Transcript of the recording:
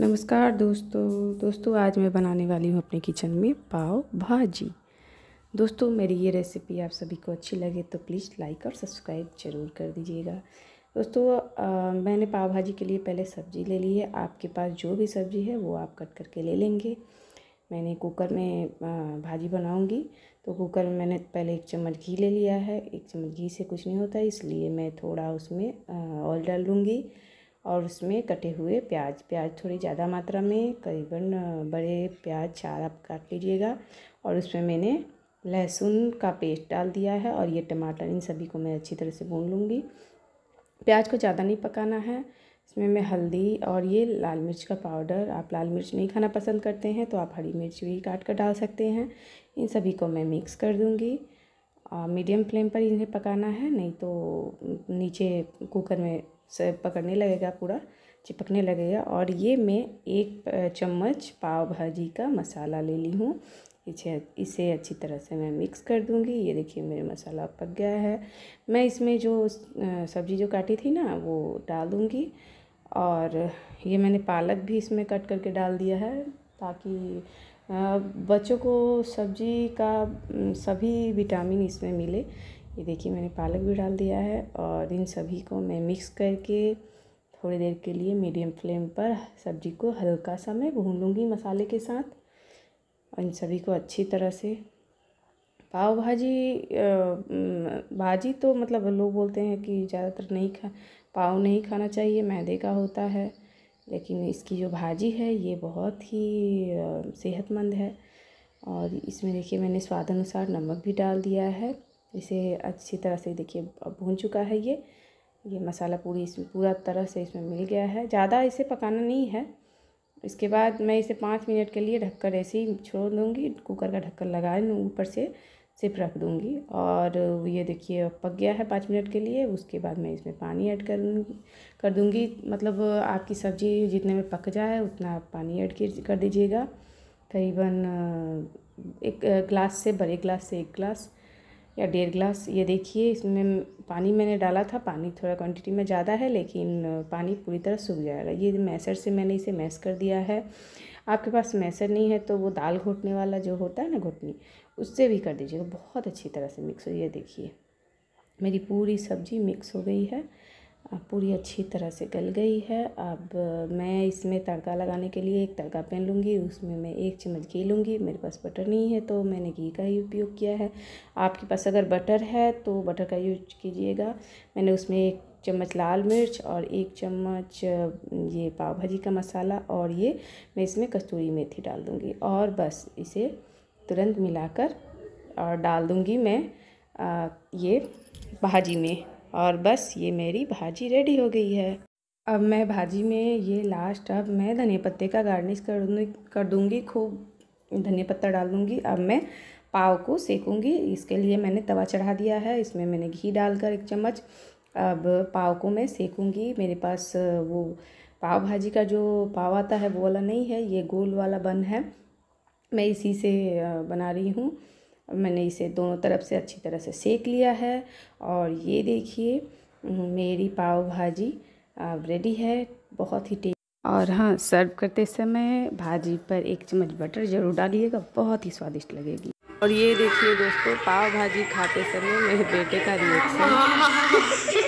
नमस्कार दोस्तों दोस्तों आज मैं बनाने वाली हूँ अपने किचन में पाव भाजी दोस्तों मेरी ये रेसिपी आप सभी को अच्छी लगे तो प्लीज़ लाइक और सब्सक्राइब ज़रूर कर दीजिएगा दोस्तों आ, मैंने पाव भाजी के लिए पहले सब्ज़ी ले ली है आपके पास जो भी सब्ज़ी है वो आप कट करके ले लेंगे मैंने कुकर में भाजी बनाऊँगी तो कुकर में मैंने पहले एक चम्मच घी ले लिया है एक चम्मच घी से कुछ नहीं होता इसलिए मैं थोड़ा उसमें ऑयल डाल लूँगी और उसमें कटे हुए प्याज प्याज थोड़ी ज़्यादा मात्रा में करीबन बड़े प्याज चार आप काट लीजिएगा और उसमें मैंने लहसुन का पेस्ट डाल दिया है और ये टमाटर इन सभी को मैं अच्छी तरह से भून लूँगी प्याज को ज़्यादा नहीं पकाना है इसमें मैं हल्दी और ये लाल मिर्च का पाउडर आप लाल मिर्च नहीं खाना पसंद करते हैं तो आप हरी मिर्च भी काट कर डाल सकते हैं इन सभी को मैं मिक्स कर दूँगी मीडियम फ्लेम पर इन्हें पकाना है नहीं तो नीचे कुकर में से पकड़ने लगेगा पूरा चिपकने लगेगा और ये मैं एक चम्मच पाव भाजी का मसाला ले ली हूँ इसे इसे अच्छी तरह से मैं मिक्स कर दूँगी ये देखिए मेरा मसाला पक गया है मैं इसमें जो सब्ज़ी जो काटी थी ना वो डाल दूँगी और ये मैंने पालक भी इसमें कट करके डाल दिया है ताकि बच्चों को सब्ज़ी का सभी विटामिन इसमें मिले ये देखिए मैंने पालक भी डाल दिया है और इन सभी को मैं मिक्स करके थोड़ी देर के लिए मीडियम फ्लेम पर सब्जी को हल्का सा मैं भून लूँगी मसाले के साथ और इन सभी को अच्छी तरह से पाव भाजी भाजी तो मतलब लोग बोलते हैं कि ज़्यादातर नहीं खा पाव नहीं खाना चाहिए मैदे का होता है लेकिन इसकी जो भाजी है ये बहुत ही सेहतमंद है और इसमें देखिए मैंने स्वाद अनुसार नमक भी डाल दिया है इसे अच्छी तरह से देखिए भून चुका है ये ये मसाला पूरी इसमें पूरा तरह से इसमें मिल गया है ज़्यादा इसे पकाना नहीं है इसके बाद मैं इसे पाँच मिनट के लिए ढककर ऐसे ही छोड़ दूँगी कुकर का ढक्कन लगा ऊपर से सिर्फ रख दूँगी और ये देखिए पक गया है पाँच मिनट के लिए उसके बाद मैं इसमें पानी ऐड कर कर दूँगी मतलब आपकी सब्ज़ी जितने में पक जाए उतना आप पानी ऐड कर दीजिएगा करीबन एक ग्लास से बड़े ग्लास से एक ग्लास या डेढ़ गिलास ये देखिए इसमें पानी मैंने डाला था पानी थोड़ा क्वांटिटी में ज़्यादा है लेकिन पानी पूरी तरह सूख जाएगा ये मैसर से मैंने इसे मैस कर दिया है आपके पास मैसर नहीं है तो वो दाल घोटने वाला जो होता है ना घोटनी उससे भी कर दीजिएगा बहुत अच्छी तरह से मिक्स हो ये देखिए मेरी पूरी सब्ज़ी मिक्स हो गई है पूरी अच्छी तरह से गल गई है अब मैं इसमें तड़का लगाने के लिए एक तड़का पहन लूँगी उसमें मैं एक चम्मच घी लूँगी मेरे पास बटर नहीं है तो मैंने घी का ही उपयोग किया है आपके पास अगर बटर है तो बटर का यूज कीजिएगा मैंने उसमें एक चम्मच लाल मिर्च और एक चम्मच ये पाव भाजी का मसाला और ये मैं इसमें कस्तूरी मेथी डाल दूँगी और बस इसे तुरंत मिला और डाल दूँगी मैं आ, ये भाजी में और बस ये मेरी भाजी रेडी हो गई है अब मैं भाजी में ये लास्ट अब मैं धनिया पत्ते का गार्निश कर दूँगी कर दूँगी खूब धनिया पत्ता डाल दूँगी अब मैं पाव को सेकूँगी इसके लिए मैंने तवा चढ़ा दिया है इसमें मैंने घी डालकर एक चम्मच अब पाव को मैं सेकूँगी मेरे पास वो पाव भाजी का जो पाव आता है वो वाला नहीं है ये गोल वाला बन है मैं इसी से बना रही हूँ मैंने इसे दोनों तरफ से अच्छी तरह से सेक लिया है और ये देखिए मेरी पाव भाजी अब रेडी है बहुत ही टेस्ट और हाँ सर्व करते समय भाजी पर एक चम्मच बटर ज़रूर डालिएगा बहुत ही स्वादिष्ट लगेगी और ये देखिए दोस्तों पाव भाजी खाते समय मेरे बेटे का रिएक्शन